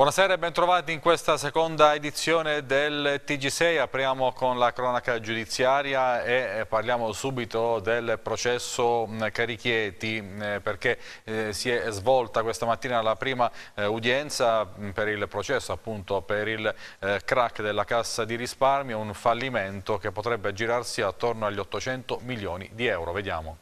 Buonasera e bentrovati in questa seconda edizione del TG6. Apriamo con la cronaca giudiziaria e eh, parliamo subito del processo Carichieti perché eh, si è svolta questa mattina la prima eh, udienza per il processo appunto per il crack della cassa di risparmio, un fallimento che potrebbe girarsi attorno agli 800 milioni di euro. Vediamo.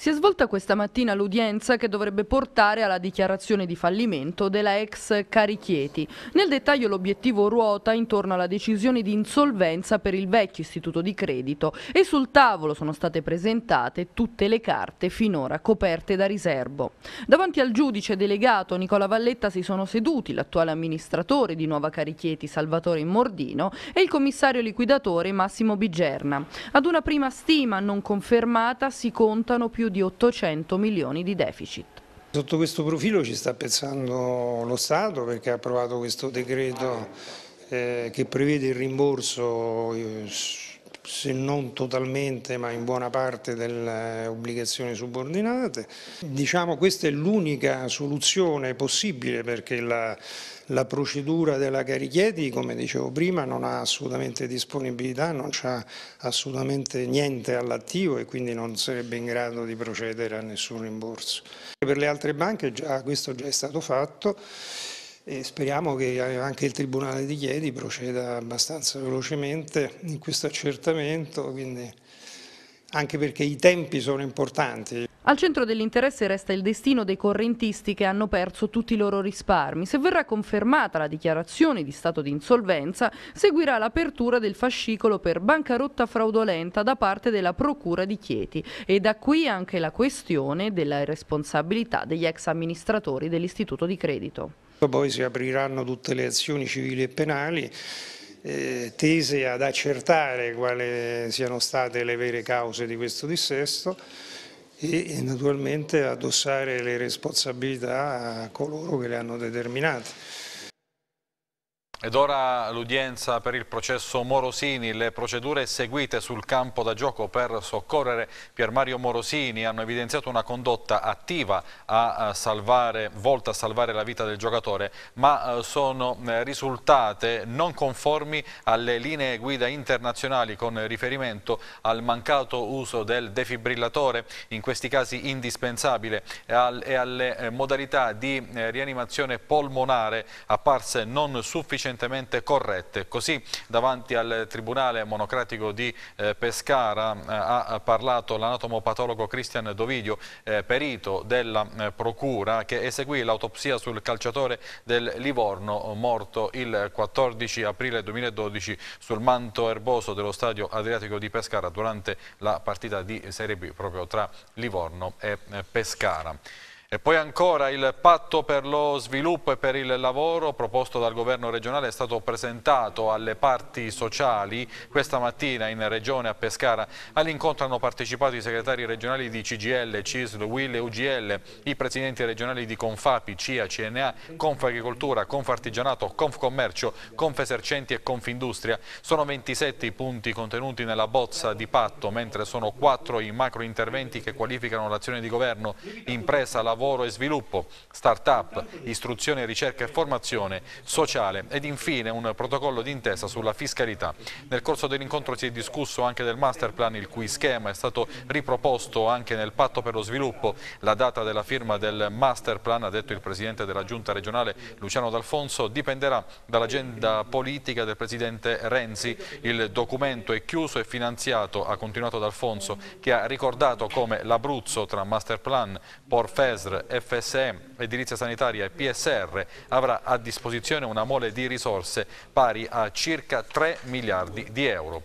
Si è svolta questa mattina l'udienza che dovrebbe portare alla dichiarazione di fallimento della ex Carichieti. Nel dettaglio l'obiettivo ruota intorno alla decisione di insolvenza per il vecchio istituto di credito e sul tavolo sono state presentate tutte le carte finora coperte da riservo. Davanti al giudice delegato Nicola Valletta si sono seduti l'attuale amministratore di Nuova Carichieti Salvatore Immordino e il commissario liquidatore Massimo Bigerna. Ad una prima stima non confermata si contano più di 800 milioni di deficit. Sotto questo profilo ci sta pensando lo Stato perché ha approvato questo decreto eh, che prevede il rimborso eh, se non totalmente ma in buona parte delle obbligazioni subordinate. Diciamo questa è l'unica soluzione possibile perché la la procedura della Carichieti, come dicevo prima, non ha assolutamente disponibilità, non c'è assolutamente niente all'attivo e quindi non sarebbe in grado di procedere a nessun rimborso. Per le altre banche già, questo già è stato fatto e speriamo che anche il Tribunale di Chiedi proceda abbastanza velocemente in questo accertamento. Quindi anche perché i tempi sono importanti. Al centro dell'interesse resta il destino dei correntisti che hanno perso tutti i loro risparmi. Se verrà confermata la dichiarazione di stato di insolvenza, seguirà l'apertura del fascicolo per bancarotta fraudolenta da parte della Procura di Chieti e da qui anche la questione della responsabilità degli ex amministratori dell'istituto di credito. Poi si apriranno tutte le azioni civili e penali eh, tese ad accertare quali siano state le vere cause di questo dissesto e, e naturalmente addossare le responsabilità a coloro che le hanno determinate. Ed ora l'udienza per il processo Morosini, le procedure seguite sul campo da gioco per soccorrere Pier Mario Morosini hanno evidenziato una condotta attiva a salvare, volta a salvare la vita del giocatore, ma eh, sono eh, risultate non conformi alle linee guida internazionali con riferimento al mancato uso del defibrillatore, in questi casi indispensabile, e alle eh, modalità di rianimazione polmonare apparse non sufficienti sufficientemente corrette. Così davanti al Tribunale Monocratico di eh, Pescara eh, ha parlato l'anatomopatologo Cristian Dovidio, eh, perito della eh, Procura, che eseguì l'autopsia sul calciatore del Livorno eh, morto il 14 aprile 2012 sul manto erboso dello stadio Adriatico di Pescara durante la partita di Serie B proprio tra Livorno e eh, Pescara. E poi ancora il patto per lo sviluppo e per il lavoro proposto dal governo regionale è stato presentato alle parti sociali questa mattina in regione a Pescara. All'incontro hanno partecipato i segretari regionali di CGL, CISL, WIL e UGL, i presidenti regionali di Confapi, CIA, CNA, Confagricoltura, Confartigianato, Confcommercio, Confesercenti e Confindustria. Sono 27 i punti contenuti nella bozza di patto, mentre sono 4 i macro interventi che qualificano l'azione di governo, impresa, lavoro, lavoro e sviluppo, start-up, istruzione, ricerca e formazione, sociale ed infine un protocollo d'intesa sulla fiscalità. Nel corso dell'incontro si è discusso anche del master plan il cui schema è stato riproposto anche nel patto per lo sviluppo. La data della firma del master plan, ha detto il Presidente della Giunta regionale Luciano D'Alfonso, dipenderà dall'agenda politica del Presidente Renzi. Il documento è chiuso e finanziato, ha continuato D'Alfonso, che ha ricordato come l'Abruzzo tra master plan, Porfes, ISR, FSE, Edilizia Sanitaria e PSR avrà a disposizione una mole di risorse pari a circa 3 miliardi di euro.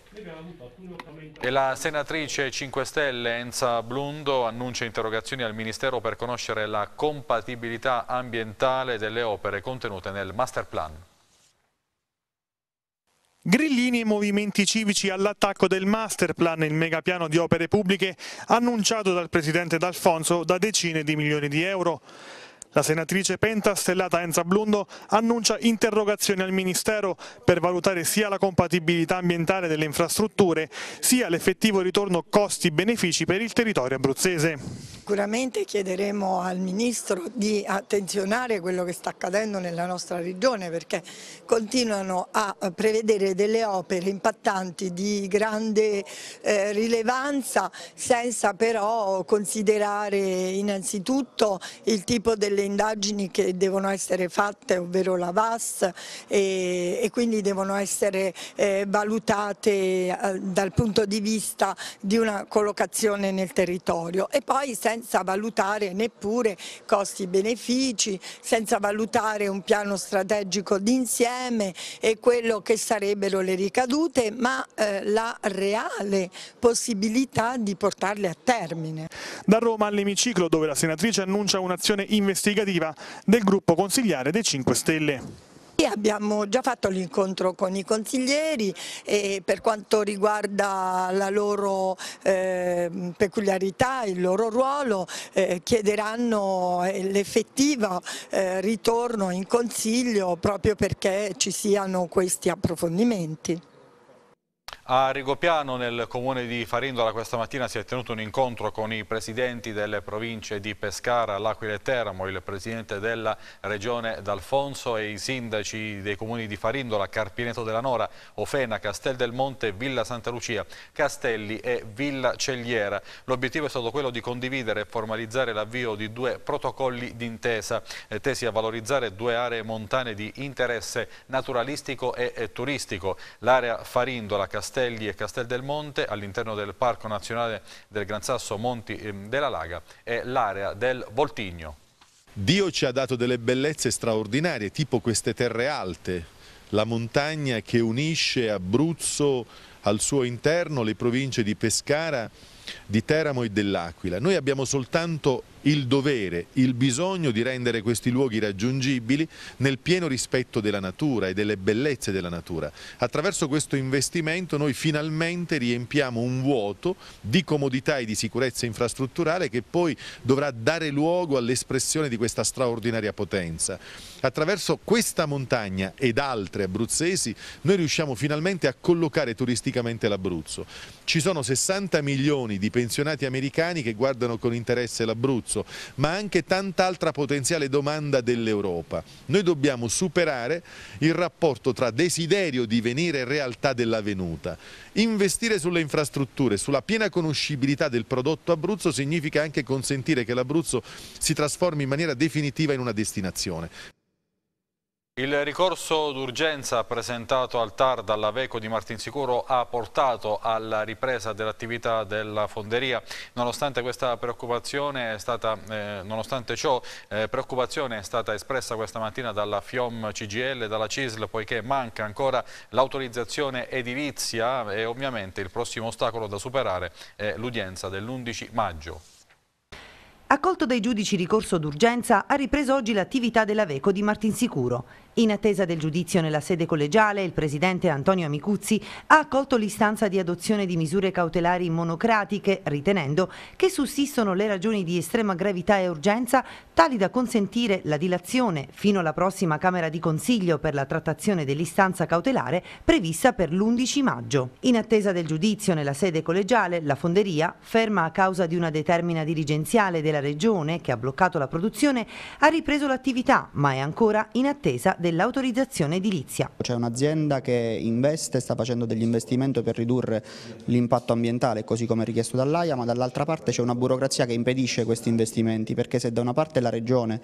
E la senatrice 5 Stelle Enza Blundo annuncia interrogazioni al Ministero per conoscere la compatibilità ambientale delle opere contenute nel master plan. Grillini e movimenti civici all'attacco del masterplan, il megapiano di opere pubbliche annunciato dal presidente D'Alfonso da decine di milioni di euro. La senatrice Penta, stellata Enza Blundo, annuncia interrogazioni al Ministero per valutare sia la compatibilità ambientale delle infrastrutture, sia l'effettivo ritorno costi-benefici per il territorio abruzzese. Sicuramente chiederemo al Ministro di attenzionare quello che sta accadendo nella nostra regione perché continuano a prevedere delle opere impattanti di grande eh, rilevanza senza però considerare innanzitutto il tipo delle indagini che devono essere fatte, ovvero la VAS, e, e quindi devono essere eh, valutate eh, dal punto di vista di una collocazione nel territorio e poi senza valutare neppure costi-benefici, senza valutare un piano strategico d'insieme e quello che sarebbero le ricadute, ma eh, la reale possibilità di portarle a termine. Da Roma all'emiciclo dove la senatrice annuncia un'azione investigativa investigativa del gruppo consigliare dei 5 Stelle. Abbiamo già fatto l'incontro con i consiglieri e per quanto riguarda la loro eh, peculiarità, il loro ruolo, eh, chiederanno eh, l'effettivo eh, ritorno in consiglio proprio perché ci siano questi approfondimenti. A Rigopiano, nel comune di Farindola, questa mattina si è tenuto un incontro con i presidenti delle province di Pescara, L'Aquila e Teramo, il presidente della regione D'Alfonso e i sindaci dei comuni di Farindola, Carpineto della Nora, Ofena, Castel del Monte, Villa Santa Lucia, Castelli e Villa Cegliera. L'obiettivo è stato quello di condividere e formalizzare l'avvio di due protocolli d'intesa eh, tesi a valorizzare due aree montane di interesse naturalistico e eh, turistico, l'area Farindola, Castelli Castelli e Castel del Monte all'interno del Parco Nazionale del Gran Sasso Monti ehm, della Laga è l'area del Voltigno. Dio ci ha dato delle bellezze straordinarie, tipo queste terre alte, la montagna che unisce Abruzzo al suo interno le province di Pescara, di Teramo e dell'Aquila. Noi abbiamo soltanto il dovere, il bisogno di rendere questi luoghi raggiungibili nel pieno rispetto della natura e delle bellezze della natura. Attraverso questo investimento noi finalmente riempiamo un vuoto di comodità e di sicurezza infrastrutturale che poi dovrà dare luogo all'espressione di questa straordinaria potenza. Attraverso questa montagna ed altre abruzzesi noi riusciamo finalmente a collocare turisticamente l'Abruzzo. Ci sono 60 milioni di pensionati americani che guardano con interesse l'Abruzzo basso, ma anche tanta altra potenziale domanda dell'Europa. Noi dobbiamo superare il rapporto tra desiderio di venire e realtà della venuta. Investire sulle infrastrutture, sulla piena conoscibilità del prodotto Abruzzo significa anche consentire che l'Abruzzo si trasformi in maniera definitiva in una destinazione. Il ricorso d'urgenza presentato al TAR dall'Aveco di Martinsicuro ha portato alla ripresa dell'attività della fonderia. Nonostante, stata, eh, nonostante ciò, eh, preoccupazione è stata espressa questa mattina dalla FIOM CGL e dalla CISL poiché manca ancora l'autorizzazione edilizia e ovviamente il prossimo ostacolo da superare è l'udienza dell'11 maggio. Accolto dai giudici ricorso d'urgenza, ha ripreso oggi l'attività dell'Aveco di Martinsicuro. In attesa del giudizio nella sede collegiale, il presidente Antonio Amicuzzi ha accolto l'istanza di adozione di misure cautelari monocratiche, ritenendo che sussistono le ragioni di estrema gravità e urgenza tali da consentire la dilazione fino alla prossima Camera di Consiglio per la trattazione dell'istanza cautelare prevista per l'11 maggio. In attesa del giudizio nella sede collegiale, la Fonderia, ferma a causa di una determina dirigenziale della la Regione, che ha bloccato la produzione, ha ripreso l'attività, ma è ancora in attesa dell'autorizzazione edilizia. C'è un'azienda che investe, sta facendo degli investimenti per ridurre l'impatto ambientale, così come richiesto dall'AIA, ma dall'altra parte c'è una burocrazia che impedisce questi investimenti, perché se da una parte la Regione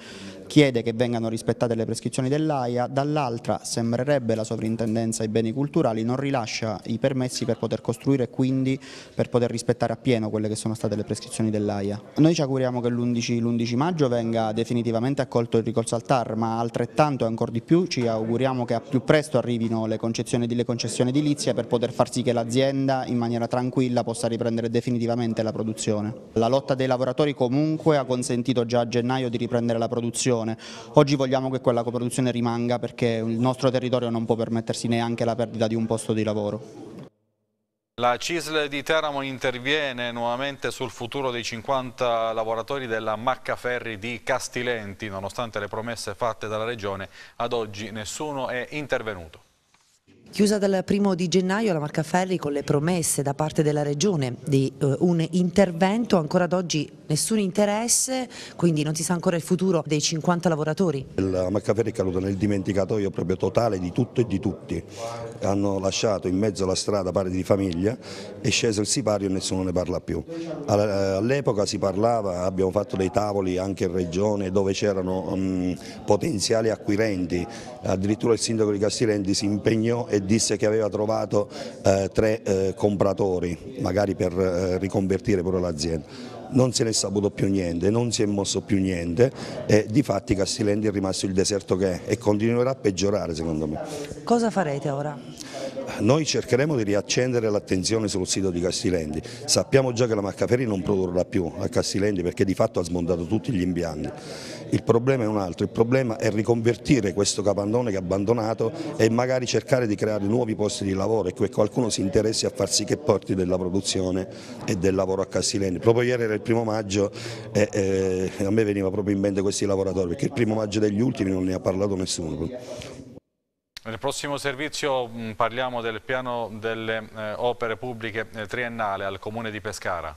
chiede che vengano rispettate le prescrizioni dell'AIA, dall'altra sembrerebbe la sovrintendenza ai beni culturali non rilascia i permessi per poter costruire e quindi per poter rispettare appieno quelle che sono state le prescrizioni dell'AIA. Noi ci auguriamo che l'11 maggio venga definitivamente accolto il ricorso al TAR, ma altrettanto e ancora di più ci auguriamo che a più presto arrivino le concessioni, di, le concessioni edilizia per poter far sì che l'azienda in maniera tranquilla possa riprendere definitivamente la produzione. La lotta dei lavoratori comunque ha consentito già a gennaio di riprendere la produzione, oggi vogliamo che quella coproduzione rimanga perché il nostro territorio non può permettersi neanche la perdita di un posto di lavoro. La CISL di Teramo interviene nuovamente sul futuro dei 50 lavoratori della Maccaferri di Castilenti. Nonostante le promesse fatte dalla Regione, ad oggi nessuno è intervenuto. Chiusa dal primo di gennaio la Marcaferri con le promesse da parte della Regione di eh, un intervento, ancora ad oggi nessun interesse, quindi non si sa ancora il futuro dei 50 lavoratori. La Marcaferri è caduta nel dimenticatoio proprio totale di tutto e di tutti, hanno lasciato in mezzo alla strada pari di famiglia, è sceso il sipario e nessuno ne parla più. Eh, all'epoca si parlava, abbiamo fatto dei tavoli anche in Regione dove c'erano mm, potenziali acquirenti, addirittura il sindaco di Castirendi si impegnò e disse che aveva trovato eh, tre eh, compratori, magari per eh, riconvertire proprio l'azienda non se ne è saputo più niente, non si è mosso più niente e di fatti Castilendi è rimasto il deserto che è e continuerà a peggiorare secondo me. Cosa farete ora? Noi cercheremo di riaccendere l'attenzione sul sito di Castilendi, sappiamo già che la Maccaferi non produrrà più a Castilendi perché di fatto ha smontato tutti gli impianti. Il problema è un altro, il problema è riconvertire questo capandone che ha abbandonato e magari cercare di creare nuovi posti di lavoro e che qualcuno si interessi a far sì che porti della produzione e del lavoro a Castilendi. Proprio ieri era il primo maggio e, e eh, a me veniva proprio in mente questi lavoratori perché il primo maggio degli ultimi non ne ha parlato nessuno. Nel prossimo servizio mh, mm, parliamo del piano delle eh, opere pubbliche eh, triennale al Comune di Pescara.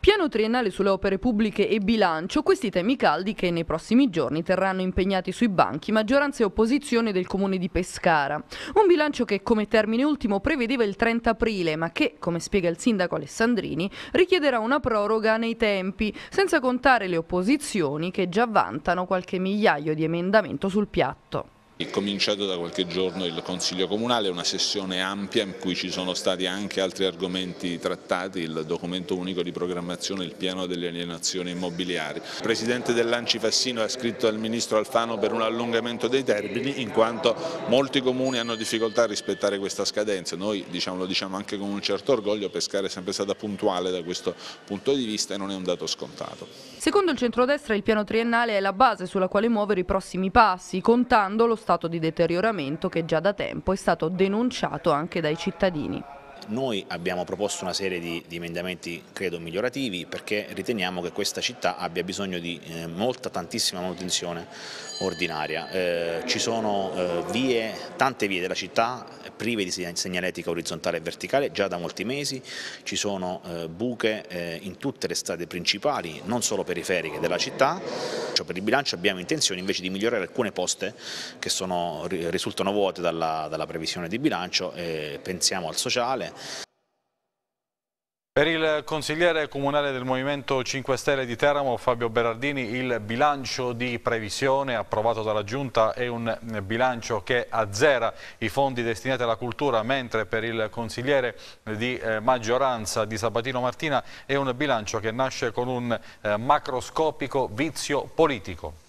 Piano triennale sulle opere pubbliche e bilancio, questi temi caldi che nei prossimi giorni terranno impegnati sui banchi maggioranza e opposizione del comune di Pescara. Un bilancio che come termine ultimo prevedeva il 30 aprile, ma che, come spiega il sindaco Alessandrini, richiederà una proroga nei tempi, senza contare le opposizioni che già vantano qualche migliaio di emendamento sul piatto. È cominciato da qualche giorno il Consiglio Comunale, una sessione ampia in cui ci sono stati anche altri argomenti trattati, il documento unico di programmazione, il piano delle alienazioni immobiliari. Il Presidente dell'Anci Fassino ha scritto al Ministro Alfano per un allungamento dei termini in quanto molti comuni hanno difficoltà a rispettare questa scadenza. Noi diciamo, lo diciamo anche con un certo orgoglio, Pescare è sempre stata puntuale da questo punto di vista e non è un dato scontato. Secondo il centrodestra il piano triennale è la base sulla quale muovere i prossimi passi, contando lo stato di deterioramento che già da tempo è stato denunciato anche dai cittadini. Noi abbiamo proposto una serie di, di emendamenti, credo, migliorativi perché riteniamo che questa città abbia bisogno di eh, molta, tantissima manutenzione ordinaria. Eh, ci sono eh, vie, tante vie della città prive di segnaletica orizzontale e verticale già da molti mesi, ci sono eh, buche eh, in tutte le strade principali, non solo periferiche della città. Cioè, per il bilancio abbiamo intenzione invece di migliorare alcune poste che sono, risultano vuote dalla, dalla previsione di bilancio, pensiamo al sociale, per il consigliere comunale del Movimento 5 Stelle di Teramo, Fabio Berardini, il bilancio di previsione approvato dalla Giunta è un bilancio che azzera i fondi destinati alla cultura, mentre per il consigliere di eh, maggioranza di Sabatino Martina è un bilancio che nasce con un eh, macroscopico vizio politico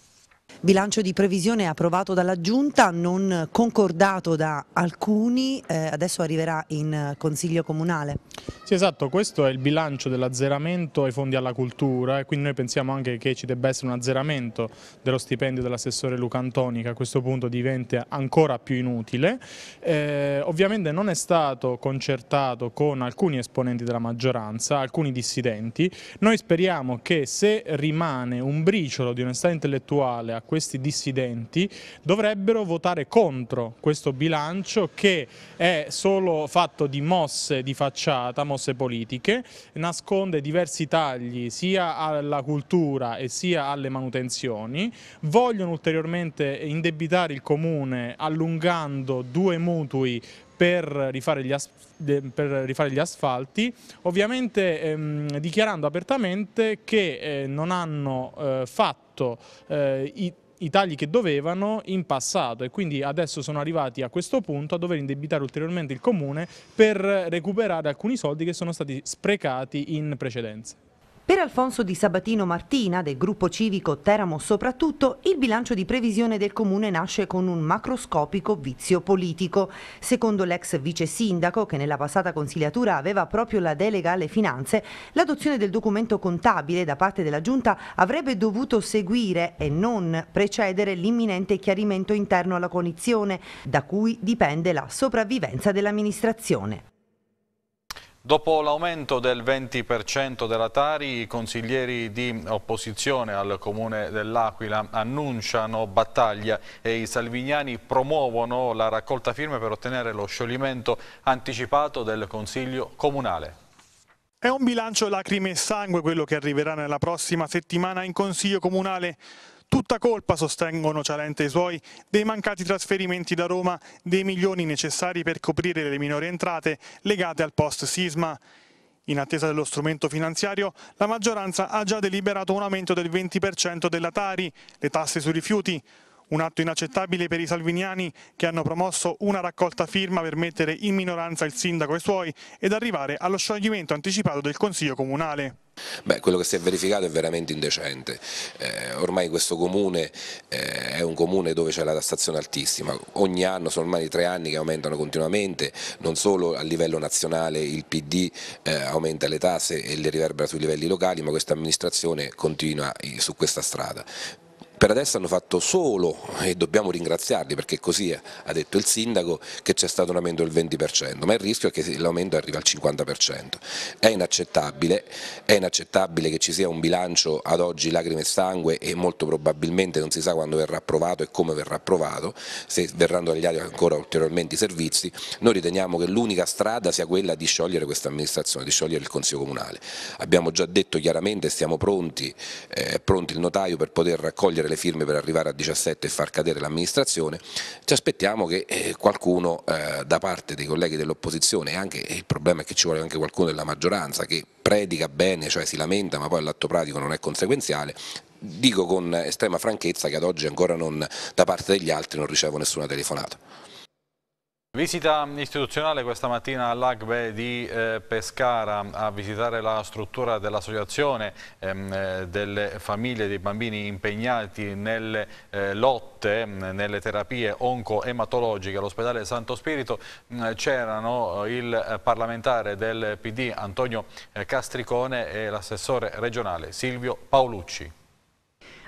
bilancio di previsione approvato dalla Giunta, non concordato da alcuni, eh, adesso arriverà in eh, Consiglio Comunale. Sì esatto, questo è il bilancio dell'azzeramento ai fondi alla cultura e quindi noi pensiamo anche che ci debba essere un azzeramento dello stipendio dell'assessore Luca Antoni che a questo punto diventa ancora più inutile. Eh, ovviamente non è stato concertato con alcuni esponenti della maggioranza, alcuni dissidenti. Noi speriamo che se rimane un briciolo di onestà intellettuale a questo questi dissidenti dovrebbero votare contro questo bilancio che è solo fatto di mosse di facciata, mosse politiche, nasconde diversi tagli sia alla cultura e sia alle manutenzioni, vogliono ulteriormente indebitare il comune allungando due mutui per rifare gli, per rifare gli asfalti, ovviamente ehm, dichiarando apertamente che eh, non hanno eh, fatto eh, i i tagli che dovevano in passato e quindi adesso sono arrivati a questo punto a dover indebitare ulteriormente il Comune per recuperare alcuni soldi che sono stati sprecati in precedenza. Per Alfonso Di Sabatino Martina, del gruppo civico Teramo soprattutto, il bilancio di previsione del comune nasce con un macroscopico vizio politico. Secondo l'ex vice sindaco, che nella passata consigliatura aveva proprio la delega alle finanze, l'adozione del documento contabile da parte della giunta avrebbe dovuto seguire e non precedere l'imminente chiarimento interno alla coalizione, da cui dipende la sopravvivenza dell'amministrazione. Dopo l'aumento del 20% della Tari, i consiglieri di opposizione al comune dell'Aquila annunciano battaglia e i salvignani promuovono la raccolta firme per ottenere lo scioglimento anticipato del consiglio comunale. È un bilancio lacrime e sangue quello che arriverà nella prossima settimana in Consiglio Comunale. Tutta colpa, sostengono Cialente e i suoi, dei mancati trasferimenti da Roma dei milioni necessari per coprire le minori entrate legate al post-sisma. In attesa dello strumento finanziario, la maggioranza ha già deliberato un aumento del 20% della Tari, le tasse sui rifiuti, un atto inaccettabile per i salviniani che hanno promosso una raccolta firma per mettere in minoranza il sindaco e i suoi ed arrivare allo scioglimento anticipato del Consiglio Comunale. Beh, quello che si è verificato è veramente indecente, eh, ormai questo comune eh, è un comune dove c'è la tassazione altissima, ogni anno sono ormai tre anni che aumentano continuamente, non solo a livello nazionale il PD eh, aumenta le tasse e le riverbera sui livelli locali, ma questa amministrazione continua su questa strada, per adesso hanno fatto solo, e dobbiamo ringraziarli perché così ha detto il sindaco, che c'è stato un aumento del 20%, ma il rischio è che l'aumento arrivi al 50%. È inaccettabile, è inaccettabile che ci sia un bilancio ad oggi lacrime e sangue e molto probabilmente non si sa quando verrà approvato e come verrà approvato, se verranno tagliati ancora ulteriormente i servizi. Noi riteniamo che l'unica strada sia quella di sciogliere questa amministrazione, di sciogliere il Consiglio Comunale. Abbiamo già detto chiaramente, stiamo pronti, eh, pronti il notaio per poter raccogliere le firme per arrivare a 17 e far cadere l'amministrazione, ci aspettiamo che eh, qualcuno eh, da parte dei colleghi dell'opposizione e anche il problema è che ci vuole anche qualcuno della maggioranza che predica bene, cioè si lamenta ma poi all'atto pratico non è conseguenziale, dico con estrema franchezza che ad oggi ancora non, da parte degli altri non ricevo nessuna telefonata. Visita istituzionale questa mattina all'Agbe di eh, Pescara a visitare la struttura dell'associazione ehm, eh, delle famiglie dei bambini impegnati nelle eh, lotte, ehm, nelle terapie oncoematologiche all'ospedale Santo Spirito. Mm, c'erano eh, il eh, parlamentare del PD Antonio Castricone e l'assessore regionale Silvio Paolucci.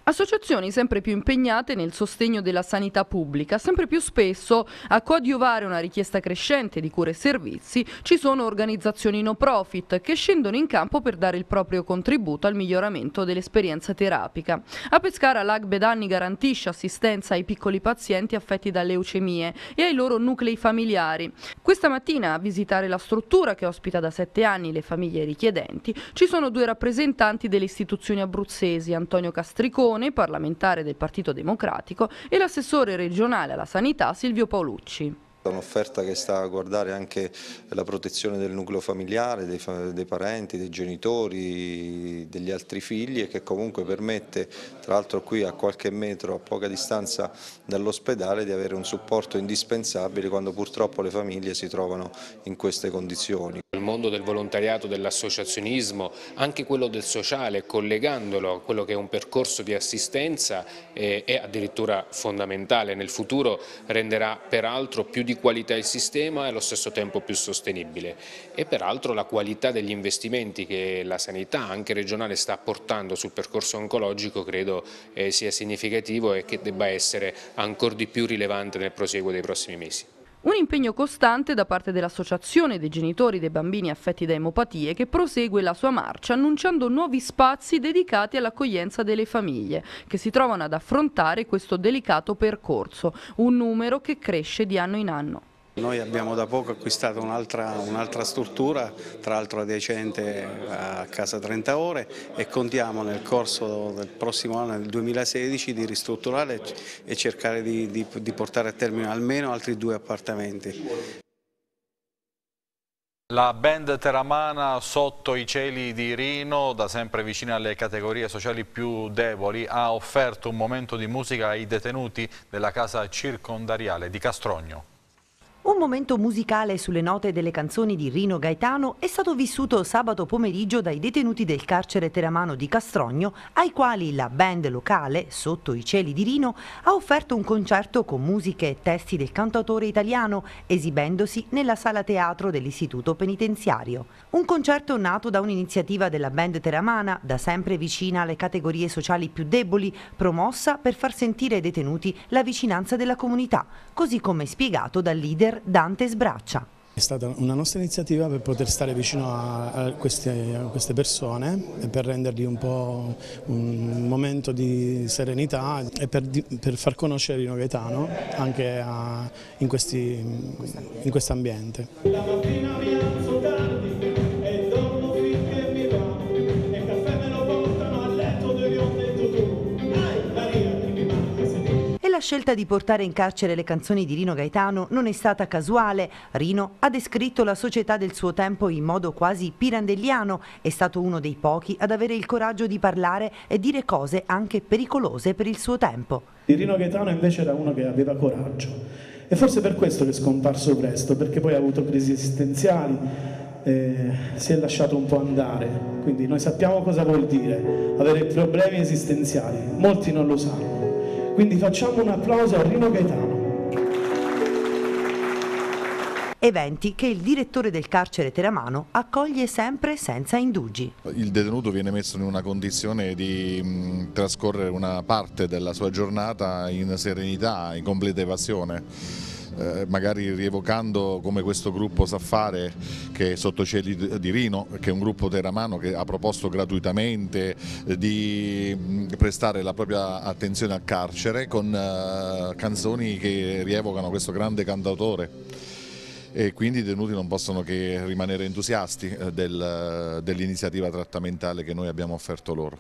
Associazioni sempre più impegnate nel sostegno della sanità pubblica, sempre più spesso a coadiuvare una richiesta crescente di cure e servizi ci sono organizzazioni no profit che scendono in campo per dare il proprio contributo al miglioramento dell'esperienza terapica. A Pescara l'AGBE Danni garantisce assistenza ai piccoli pazienti affetti da leucemie e ai loro nuclei familiari. Questa mattina a visitare la struttura che ospita da sette anni le famiglie richiedenti ci sono due rappresentanti delle istituzioni abruzzesi, Antonio Castricone Leone, parlamentare del Partito Democratico, e l'assessore regionale alla sanità Silvio Paolucci. Un'offerta che sta a guardare anche la protezione del nucleo familiare, dei, dei, parenti, dei genitori, degli altri figli e che comunque permette, tra l'altro qui a qualche metro, a poca distanza dall'ospedale, di avere un supporto indispensabile quando purtroppo le famiglie si trovano in queste condizioni. Il mondo del volontariato, dell'associazionismo, anche quello del sociale, collegandolo a quello che è un percorso di assistenza, eh, è addirittura fondamentale. Nel futuro renderà peraltro più di di qualità il sistema e allo stesso tempo più sostenibile e peraltro la qualità degli investimenti che la sanità anche regionale sta portando sul percorso oncologico credo eh, sia significativo e che debba essere ancora di più rilevante nel proseguo dei prossimi mesi. Un impegno costante da parte dell'Associazione dei genitori dei bambini affetti da emopatie che prosegue la sua marcia annunciando nuovi spazi dedicati all'accoglienza delle famiglie che si trovano ad affrontare questo delicato percorso, un numero che cresce di anno in anno. Noi abbiamo da poco acquistato un'altra un struttura, tra l'altro adiacente a Casa 30 Ore e contiamo nel corso del prossimo anno, nel 2016, di ristrutturare e cercare di, di, di portare a termine almeno altri due appartamenti. La band teramana sotto i cieli di Rino, da sempre vicina alle categorie sociali più deboli, ha offerto un momento di musica ai detenuti della casa circondariale di Castrogno. Un momento musicale sulle note delle canzoni di Rino Gaetano è stato vissuto sabato pomeriggio dai detenuti del carcere teramano di Castrogno, ai quali la band locale, Sotto i cieli di Rino, ha offerto un concerto con musiche e testi del cantautore italiano, esibendosi nella sala teatro dell'istituto penitenziario. Un concerto nato da un'iniziativa della band teramana, da sempre vicina alle categorie sociali più deboli, promossa per far sentire ai detenuti la vicinanza della comunità, così come spiegato dal leader mister Dante Sbraccia. È stata una nostra iniziativa per poter stare vicino a queste, a queste, persone e per rendergli un po' un momento di serenità e per, per far conoscere il Gaetano anche a, in, questi, in questo ambiente. scelta di portare in carcere le canzoni di Rino Gaetano non è stata casuale. Rino ha descritto la società del suo tempo in modo quasi pirandelliano. È stato uno dei pochi ad avere il coraggio di parlare e dire cose anche pericolose per il suo tempo. Rino Gaetano invece era uno che aveva coraggio. E forse per questo che è scomparso presto, perché poi ha avuto crisi esistenziali, eh, si è lasciato un po' andare. Quindi noi sappiamo cosa vuol dire avere problemi esistenziali, molti non lo sanno. Quindi facciamo un applauso a Rino Gaetano. Eventi che il direttore del carcere Teramano accoglie sempre senza indugi. Il detenuto viene messo in una condizione di mh, mm, trascorrere una parte della sua giornata in serenità, in completa evasione eh, magari rievocando come questo gruppo sa fare che è sotto cieli di Rino, che è un gruppo teramano che ha proposto gratuitamente eh, di mm, prestare la propria attenzione al carcere con eh, canzoni che rievocano questo grande cantautore e quindi i detenuti non possono che rimanere entusiasti del, dell'iniziativa trattamentale che noi abbiamo offerto loro.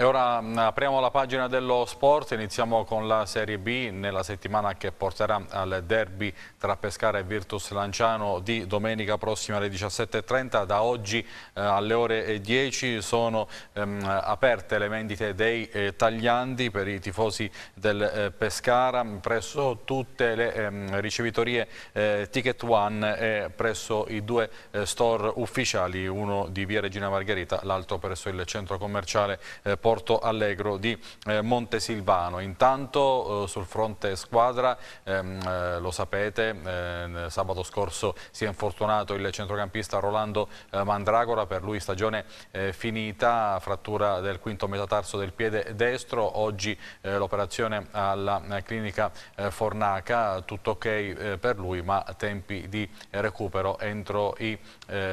E ora mm, apriamo la pagina dello sport, iniziamo con la Serie B nella settimana che porterà al derby tra Pescara e Virtus Lanciano di domenica prossima alle 17.30. Da oggi eh, alle ore 10 sono ehm, aperte le vendite dei eh, tagliandi per i tifosi del eh, Pescara presso tutte le ehm, ricevitorie eh, Ticket One e presso i due eh, store ufficiali, uno di via Regina Margherita, l'altro presso il centro commerciale eh, Porto Allegro di eh, Montesilvano. Intanto eh, sul fronte squadra, ehm, eh, lo sapete, eh, sabato scorso si è infortunato il centrocampista Rolando eh, Mandragora, per lui stagione eh, finita, frattura del quinto metatarso del piede destro, oggi l'operazione alla clinica Fornaca, tutto ok per lui ma tempi di recupero entro i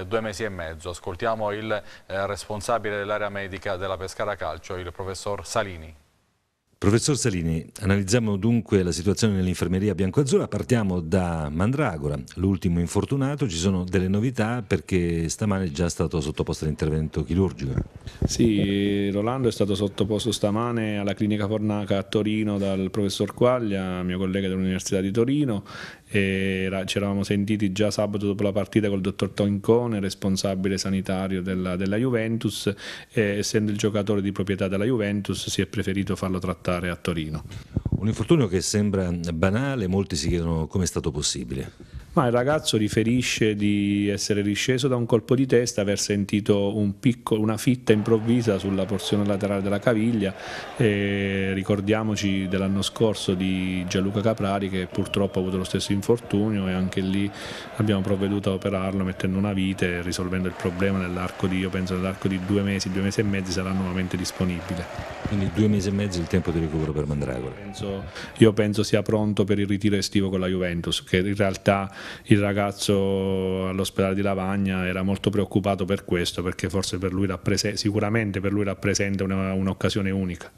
due mesi e mezzo. Ascoltiamo il responsabile dell'area medica della Pescara Calcio calcio, il professor Salini. Professor Salini, analizziamo dunque la situazione nell'infermeria biancoazzurra, partiamo da Mandragora, l'ultimo infortunato, ci sono delle novità perché stamane è già stato sottoposto all'intervento chirurgico. Sì, Rolando è stato sottoposto stamane alla clinica Fornaca a Torino dal professor Quaglia, mio collega dell'Università di Torino e ci eravamo sentiti già sabato dopo la partita col dottor Toncone, responsabile sanitario della, della Juventus, e, essendo il giocatore di proprietà della Juventus si è preferito farlo trattare a Torino. Un infortunio che sembra banale, molti si chiedono come è stato possibile. Ma il ragazzo riferisce di essere risceso da un colpo di testa, aver sentito un piccolo, una fitta improvvisa sulla porzione laterale della caviglia. E ricordiamoci dell'anno scorso di Gianluca Caprari che purtroppo ha avuto lo stesso infortunio e anche lì abbiamo provveduto a operarlo mettendo una vite e risolvendo il problema nell'arco di, io penso nell'arco di due mesi, due mesi e mezzo sarà nuovamente disponibile. Quindi due mesi e mezzo il tempo di recupero per Mandragora? io penso sia pronto per il ritiro estivo con la Juventus, che in realtà il ragazzo all'ospedale di Lavagna era molto preoccupato per questo perché forse per lui sicuramente per lui rappresenta una, un'occasione unica.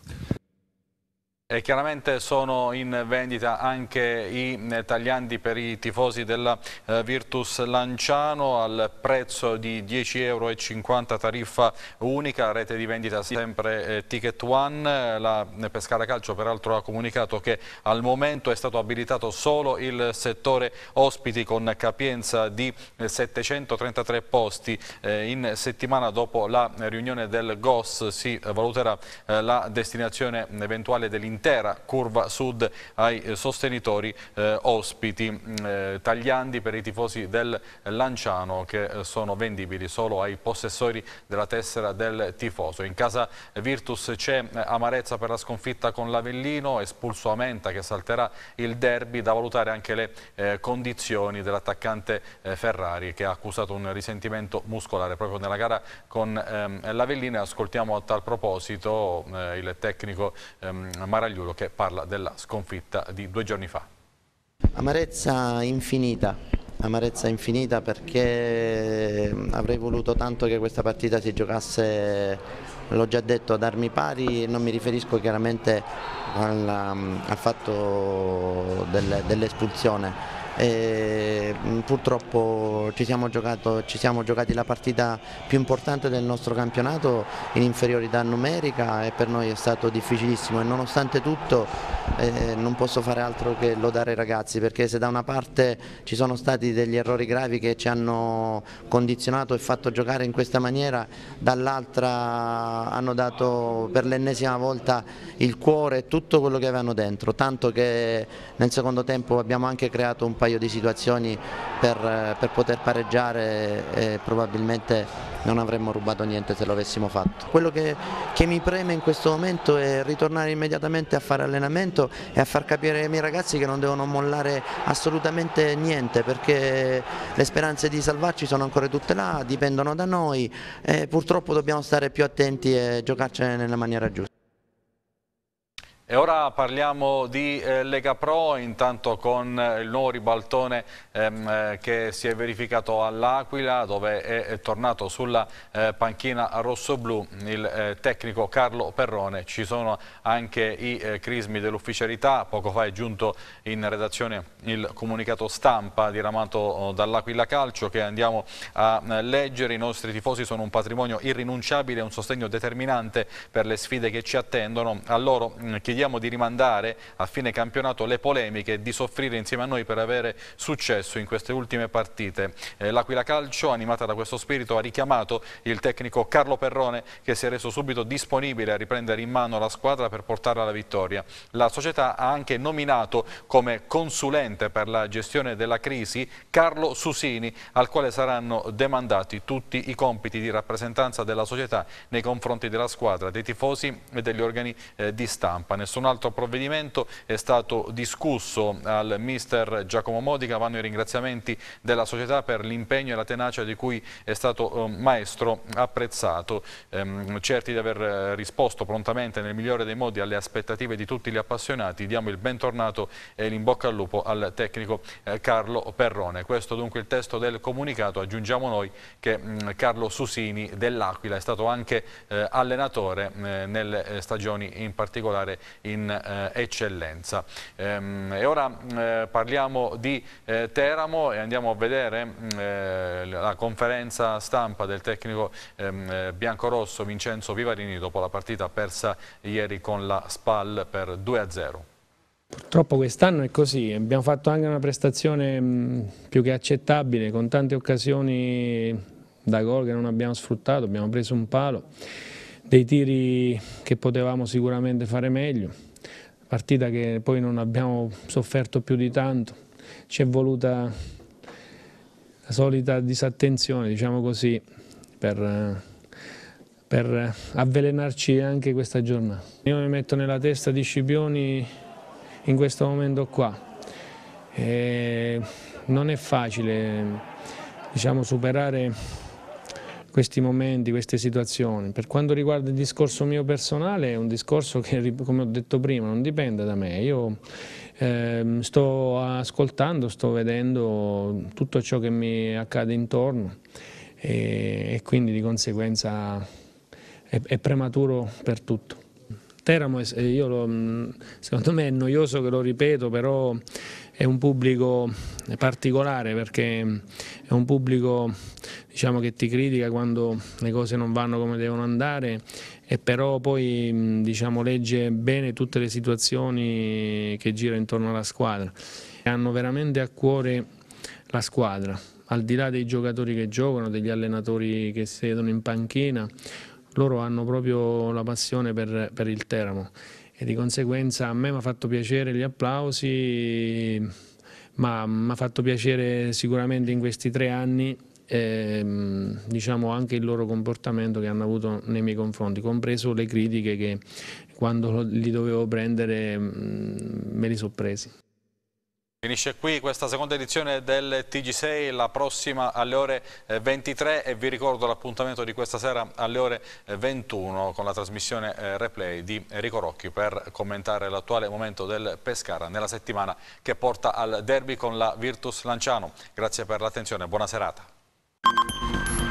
E chiaramente sono in vendita anche i eh, tagliandi per i tifosi della eh, Virtus Lanciano al prezzo di 10,50 euro tariffa unica, rete di vendita sempre eh, Ticket One. La Pescara Calcio peraltro ha comunicato che al momento è stato abilitato solo il settore ospiti con capienza di 733 posti. In settimana dopo la riunione del GOS si valuterà la destinazione eventuale dell'interno l'intera curva sud ai eh, sostenitori eh, ospiti. Mm, eh, tagliandi per i tifosi del Lanciano che sono vendibili solo ai possessori della tessera del tifoso. In casa Virtus c'è amarezza per la sconfitta con l'Avellino, espulso Amenta che salterà il derby, da valutare anche le eh, condizioni dell'attaccante eh, Ferrari che ha accusato un risentimento muscolare proprio nella gara con ehm, l'Avellino. Ascoltiamo a tal proposito eh, il tecnico ehm, Maraglini Caragliulo che parla della sconfitta di due giorni fa. Amarezza infinita, amarezza infinita perché ehm, avrei voluto tanto che questa partita si giocasse, l'ho già detto, ad armi pari, e non mi riferisco chiaramente al, mm, al fatto dell'espulsione. Mm, purtroppo ci siamo, giocato, ci siamo, giocati la partita più importante del nostro campionato in inferiorità numerica e per noi è stato difficilissimo e nonostante tutto eh, non posso fare altro che lodare i ragazzi perché se da una parte ci sono stati degli errori gravi che ci hanno condizionato e fatto giocare in questa maniera dall'altra hanno dato per l'ennesima volta il cuore e tutto quello che avevano dentro tanto che nel secondo tempo abbiamo anche creato un paio paio di situazioni per, eh, per poter pareggiare e probabilmente non avremmo rubato niente se lo avessimo fatto. Quello che, che mi preme in questo momento è ritornare immediatamente a fare allenamento e a far capire ai miei ragazzi che non devono mollare assolutamente niente perché le speranze di salvarci sono ancora tutte là, dipendono da noi e purtroppo dobbiamo stare più attenti e giocarcene nella maniera giusta. E ora parliamo di eh, Lega Pro, intanto con eh, il nuovo ribaltone ehm, eh, che si è verificato all'Aquila, dove è, è, tornato sulla eh, panchina rosso-blu il eh, tecnico Carlo Perrone. Ci sono anche i crismi dell'ufficialità, poco fa è giunto in redazione il comunicato stampa diramato oh, dall'Aquila Calcio che andiamo a leggere. I nostri tifosi sono un patrimonio irrinunciabile, un sostegno determinante per le sfide che ci attendono. A loro mm, chiediamo preghiamo di rimandare a fine campionato le polemiche e di soffrire insieme a noi per avere successo in queste ultime partite. Eh, L'Aquila Calcio, animata da questo spirito, ha richiamato il tecnico Carlo Perrone che si è reso subito disponibile a riprendere in mano la squadra per portarla alla vittoria. La società ha anche nominato come consulente per la gestione della crisi Carlo Susini, al quale saranno demandati tutti i compiti di rappresentanza della società nei confronti della squadra, dei tifosi e degli organi eh, di stampa nessun altro provvedimento è stato discusso al mister Giacomo Modica, vanno i ringraziamenti della società per l'impegno e la tenacia di cui è stato eh, maestro apprezzato, ehm, certi di aver eh, risposto prontamente nel migliore dei modi alle aspettative di tutti gli appassionati, diamo il bentornato e l'in bocca al lupo al tecnico eh, Carlo Perrone. Questo dunque il testo del comunicato, aggiungiamo noi che mm, Carlo Susini dell'Aquila è stato anche allenatore nelle stagioni in particolare in eh, eccellenza. Ehm, e ora eh, parliamo di eh, Teramo e andiamo a vedere mm, eh, la conferenza stampa del tecnico ehm, eh, biancorosso Vincenzo Vivarini dopo la partita persa ieri con la Spal per 2-0. Purtroppo quest'anno è così, abbiamo fatto anche una prestazione mm, più che accettabile con tante occasioni da gol che non abbiamo sfruttato, abbiamo preso un palo dei tiri che potevamo sicuramente fare meglio, partita che poi non abbiamo sofferto più di tanto, ci è voluta la solita disattenzione, diciamo così, per, per avvelenarci anche questa giornata. Io mi metto nella testa di Scipioni in questo momento qua. E non è facile diciamo, superare questi momenti, queste situazioni. Per quanto riguarda il discorso mio personale, è un discorso che, come ho detto prima, non dipende da me. Io ehm, sto ascoltando, sto vedendo tutto ciò che mi accade intorno e, e quindi di conseguenza è, è prematuro per tutto. Teramo, io lo, mm, secondo me è noioso che lo ripeto, però è un pubblico particolare perché è un pubblico diciamo, che ti critica quando le cose non vanno come devono andare e però poi diciamo, legge bene tutte le situazioni che gira intorno alla squadra. Hanno veramente a cuore la squadra, al di là dei giocatori che giocano, degli allenatori che sedono in panchina, loro hanno proprio la passione per, per il Teramo e di conseguenza a me mi ha fatto piacere gli applausi, ma mi ha fatto piacere sicuramente in questi tre anni ehm, diciamo anche il loro comportamento che hanno avuto nei miei confronti, compreso le critiche che quando li dovevo prendere mm, me li sono presi. Finisce qui questa seconda edizione del TG6, la prossima alle ore 23 eh, e vi ricordo l'appuntamento di questa sera alle ore 21 eh, con la trasmissione eh, replay di Enrico Rocchi per commentare l'attuale momento del Pescara nella settimana che porta al derby con la Virtus Lanciano. Grazie per l'attenzione, buona serata.